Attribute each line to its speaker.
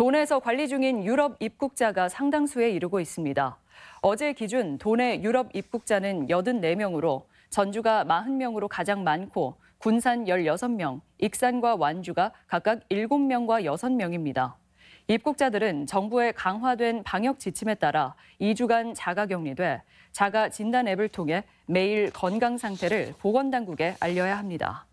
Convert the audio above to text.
Speaker 1: 도내에서 관리 중인 유럽 입국자가 상당수에 이르고 있습니다. 어제 기준 돈의 유럽 입국자는 84명으로 전주가 40명으로 가장 많고 군산 16명, 익산과 완주가 각각 7명과 6명입니다. 입국자들은 정부의 강화된 방역 지침에 따라 2주간 자가격리돼 자가 진단 앱을 통해 매일 건강 상태를 보건당국에 알려야 합니다.